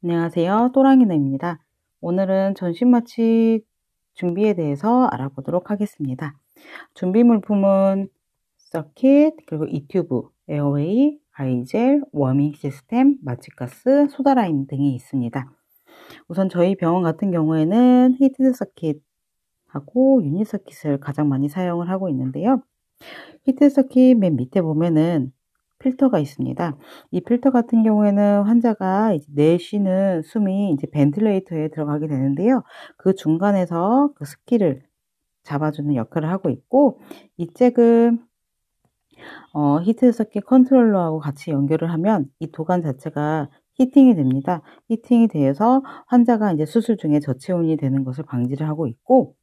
안녕하세요. 또랑이네입니다. 오늘은 전신 마취 준비에 대해서 알아보도록 하겠습니다. 준비 물품은 서킷, 그리고 이튜브, 에어웨이, 아이젤, 워밍 시스템, 마취가스, 소다라임 등이 있습니다. 우선 저희 병원 같은 경우에는 히트 서킷하고 유닛 서킷을 가장 많이 사용을 하고 있는데요. 히트 서킷 맨 밑에 보면은 필터가 있습니다. 이 필터 같은 경우에는 환자가 이제 내쉬는 숨이 이제 벤틀레이터에 들어가게 되는데요. 그 중간에서 그 습기를 잡아주는 역할을 하고 있고 이 잭은 어, 히트 서킷 컨트롤러하고 같이 연결을 하면 이 도관 자체가 히팅이 됩니다. 히팅이 되어서 환자가 이제 수술 중에 저체온이 되는 것을 방지를 하고 있고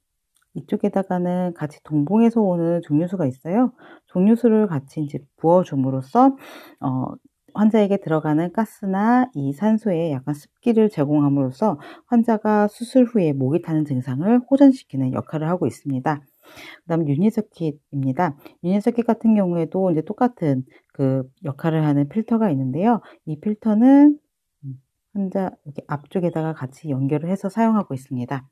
이쪽에다가는 같이 동봉해서 오는 종류수가 있어요. 종류수를 같이 이제 부어줌으로써 어, 환자에게 들어가는 가스나 이 산소에 약간 습기를 제공함으로써 환자가 수술 후에 목이 타는 증상을 호전시키는 역할을 하고 있습니다. 그다음 유니서킷입니다. 유니서킷 같은 경우에도 이제 똑같은 그 역할을 하는 필터가 있는데요. 이 필터는 환자 이렇게 앞쪽에다가 같이 연결을 해서 사용하고 있습니다.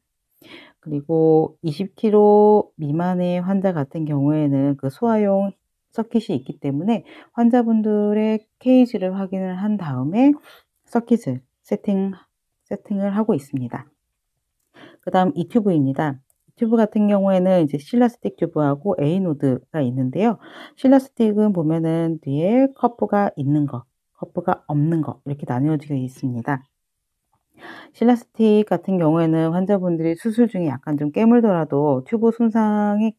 그리고 20kg 미만의 환자 같은 경우에는 그 소화용 서킷이 있기 때문에 환자분들의 케이지를 확인을 한 다음에 서킷을 세팅, 세팅을 하고 있습니다. 그 다음 이 튜브입니다. 튜브 같은 경우에는 이제 실라스틱 튜브하고 A노드가 있는데요. 실라스틱은 보면은 뒤에 커프가 있는 거, 커프가 없는 거 이렇게 나뉘어지게 있습니다. 실라스틱 같은 경우에는 환자분들이 수술 중에 약간 좀 깨물더라도 튜브 손상이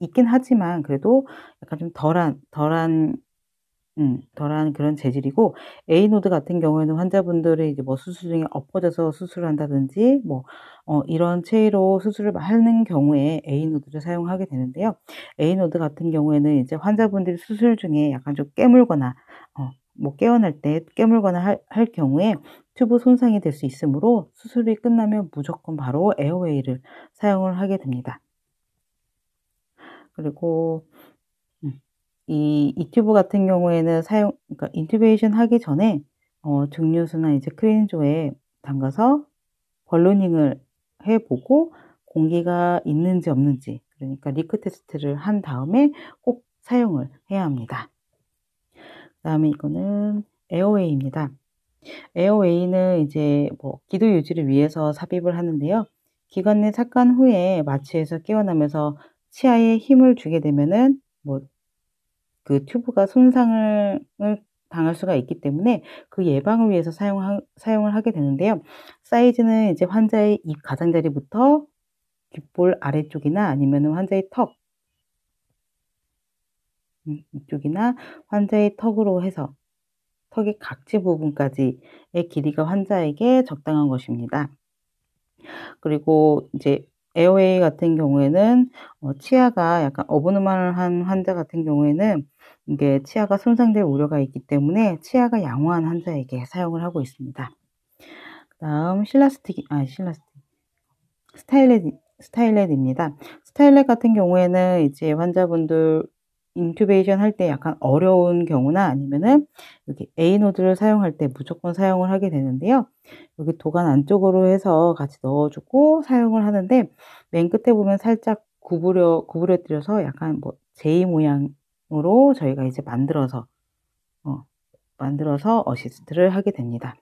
있긴 하지만 그래도 약간 좀 덜한 덜한 음, 덜한 그런 재질이고 A 노드 같은 경우에는 환자분들이 이제 뭐 수술 중에 엎어져서 수술을 한다든지 뭐 어, 이런 체위로 수술을 하는 경우에 A 노드를 사용하게 되는데요. A 노드 같은 경우에는 이제 환자분들이 수술 중에 약간 좀 깨물거나 어, 뭐 깨어날 때 깨물거나 할, 할 경우에 튜브 손상이 될 수 있으므로 수술이 끝나면 무조건 바로 에어웨이를 사용을 하게 됩니다. 그리고 음, 이 이튜브 같은 경우에는 사용 그러니까 인튜베이션 하기 전에 어, 증류수나 이제 크린조에 담가서 벌루닝을 해보고 공기가 있는지 없는지 그러니까 리크 테스트를 한 다음에 꼭 사용을 해야 합니다. 다음에 이거는 에어웨이입니다. 에어웨이는 이제 뭐 기도 유지를 위해서 삽입을 하는데요. 기관내 삭간 후에 마취에서 깨어나면서 치아에 힘을 주게 되면은 뭐 그 튜브가 손상을 당할 수가 있기 때문에 그 예방을 위해서 사용 사용을 하게 되는데요. 사이즈는 이제 환자의 입 가장자리부터 귓볼 아래쪽이나 아니면 환자의 턱 이쪽이나 환자의 턱으로 해서 턱의 각지 부분까지의 길이가 환자에게 적당한 것입니다. 그리고 이제 에어웨이 같은 경우에는 어, 치아가 약간 어부만한 환자 같은 경우에는 이게 치아가 손상될 우려가 있기 때문에 치아가 양호한 환자에게 사용을 하고 있습니다. 다음 실라스틱 아 실라스틱 스타일렛 스타일렛입니다. 스타일렛 같은 경우에는 이제 환자분들 인큐베이션 할 때 약간 어려운 경우나 아니면은 이 여기 A 노드를 사용할 때 무조건 사용을 하게 되는데요. 여기 도관 안쪽으로 해서 같이 넣어주고 사용을 하는데 맨 끝에 보면 살짝 구부려 구부려 뜨려서 약간 뭐 J 모양으로 저희가 이제 만들어서 어, 만들어서 어시스트를 하게 됩니다.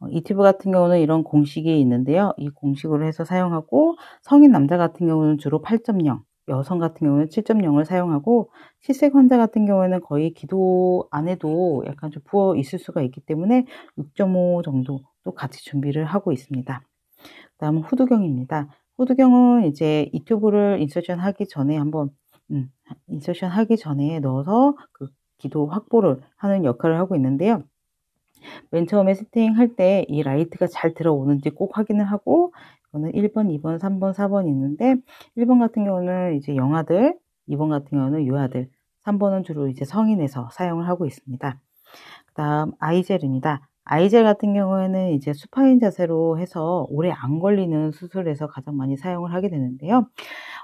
어, 이튜브 같은 경우는 이런 공식이 있는데요. 이 공식으로 해서 사용하고 성인 남자 같은 경우는 주로 8.0 여성 같은 경우는 7.0을 사용하고 실색 환자 같은 경우에는 거의 기도 안 해도 약간 좀 부어 있을 수가 있기 때문에 6.5 정도도 같이 준비를 하고 있습니다. 그 다음 후두경입니다. 후두경은 이제 이튜브를 인서션 하기 전에 한번 음, 인서션 하기 전에 넣어서 그 기도 확보를 하는 역할을 하고 있는데요. 맨 처음에 세팅할 때 이 라이트가 잘 들어오는지 꼭 확인을 하고 저는 1번, 2번, 3번, 4번 있는데 1번 같은 경우는 이제 영아들, 2번 같은 경우는 유아들, 3번은 주로 이제 성인에서 사용을 하고 있습니다. 그 다음 아이젤입니다. 아이젤 같은 경우에는 이제 수파인 자세로 해서 오래 안 걸리는 수술에서 가장 많이 사용을 하게 되는데요.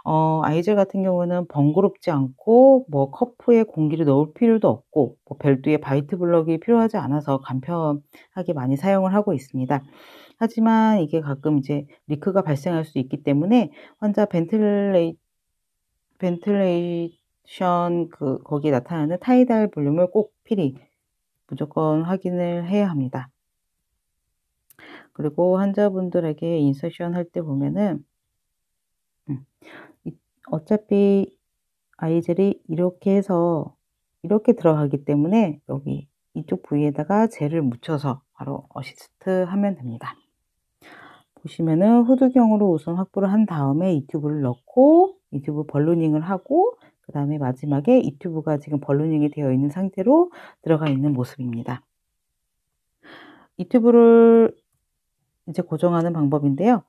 어, 아이젤 같은 경우는 번거롭지 않고 뭐 커프에 공기를 넣을 필요도 없고 뭐 별도의 바이트 블럭이 필요하지 않아서 간편하게 많이 사용을 하고 있습니다. 하지만 이게 가끔 이제 리크가 발생할 수 있기 때문에 환자 벤틀레이 벤틀레이션 그 거기에 나타나는 타이달 볼륨을 꼭 필히 무조건 확인을 해야 합니다. 그리고 환자분들에게 인서션 할 때 보면은 음, 어차피 아이젤이 이렇게 해서 이렇게 들어가기 때문에 여기 이쪽 부위에다가 젤을 묻혀서 바로 어시스트 하면 됩니다. 보시면은 후두경으로 우선 확보를 한 다음에 유튜브를 넣고 유튜브 벌루닝을 하고 그 다음에 마지막에 유튜브가 지금 벌루닝이 되어 있는 상태로 들어가 있는 모습입니다. 유튜브를 이제 고정하는 방법인데요.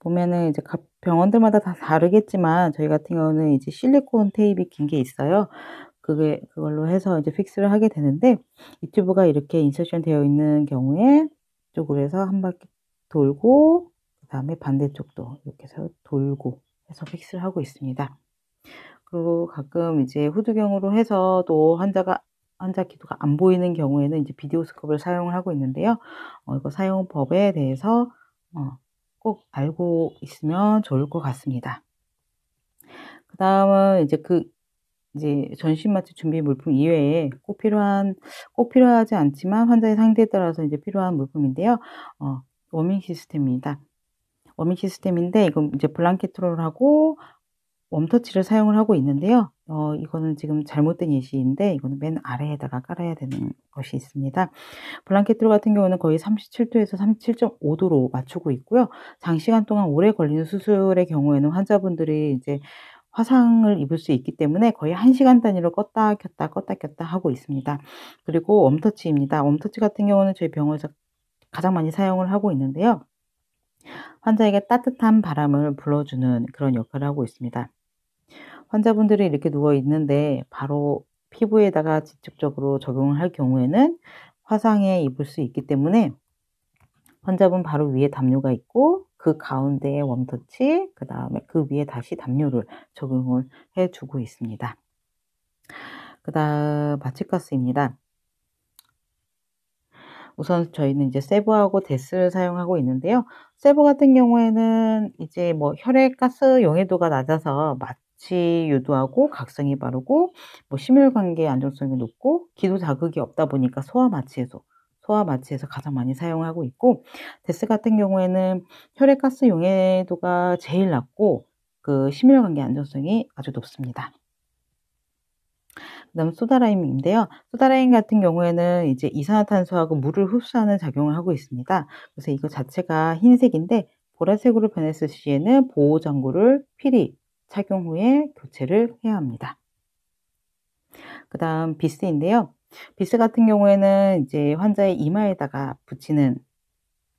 보면은 이제 병원들마다 다 다르겠지만 저희 같은 경우는 이제 실리콘 테이프 긴 게 있어요. 그게 그걸로 해서 이제 픽스를 하게 되는데 유튜브가 이렇게 인서션 되어 있는 경우에 쪽으로 해서 한 바퀴 돌고 그 다음에 반대쪽도 이렇게 해서 돌고 해서 픽스를 하고 있습니다. 그리고 가끔 이제 후두경으로 해서 또 환자가 환자 기도가 안 보이는 경우에는 이제 비디오 스컵을 사용을 하고 있는데요. 어, 이거 사용법에 대해서 어, 꼭 알고 있으면 좋을 것 같습니다. 그 다음은 이제 그 이제 전신마취 준비 물품 이외에 꼭 필요한 꼭 필요하지 않지만 환자의 상태에 따라서 이제 필요한 물품인데요. 어, 워밍 시스템입니다. 워밍 시스템인데 이건 이제 블랑케 트롤하고 웜터치를 사용을 하고 있는데요. 어, 이거는 지금 잘못된 예시인데 이거는 맨 아래에다가 깔아야 되는 것이 있습니다. 블랑케 트롤 같은 경우는 거의 37도에서 37.5도로 맞추고 있고요. 장시간 동안 오래 걸리는 수술의 경우에는 환자분들이 이제 화상을 입을 수 있기 때문에 거의 1시간 단위로 껐다 켰다 껐다 켰다 하고 있습니다. 그리고 웜터치입니다. 웜터치 같은 경우는 저희 병원에서 가장 많이 사용을 하고 있는데요. 환자에게 따뜻한 바람을 불어주는 그런 역할을 하고 있습니다. 환자분들이 이렇게 누워 있는데 바로 피부에다가 직접적으로 적용을 할 경우에는 화상에 입을 수 있기 때문에 환자분 바로 위에 담요가 있고 그 가운데에 웜터치, 그 다음에 그 위에 다시 담요를 적용을 해주고 있습니다. 그 다음 마취가스입니다. 우선 저희는 이제 세브하고 데스를 사용하고 있는데요. 세브 같은 경우에는 이제 뭐 혈액 가스 용해도가 낮아서 마취 유도하고 각성이 빠르고뭐 심혈 관계 안정성이 높고 기도 자극이 없다 보니까 소화 마취 에서 소화 마취에서 가장 많이 사용하고 있고 데스 같은 경우에는 혈액 가스 용해도가 제일 낮고 그 심혈관계 안정성이 아주 높습니다. 그다음 소다라임인데요. 소다라임 같은 경우에는 이제 이산화탄소하고 물을 흡수하는 작용을 하고 있습니다. 그래서 이거 자체가 흰색인데 보라색으로 변했을 시에는 보호 장구를 필히 착용 후에 교체를 해야 합니다. 그다음 비스인데요. 비스 같은 경우에는 이제 환자의 이마에다가 붙이는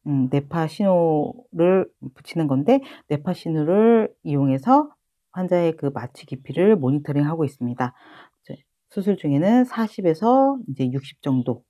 음, 뇌파 신호를 붙이는 건데 뇌파 신호를 이용해서 환자의 그 마취 깊이를 모니터링하고 있습니다. 수술 중에는 40에서 이제 60 정도로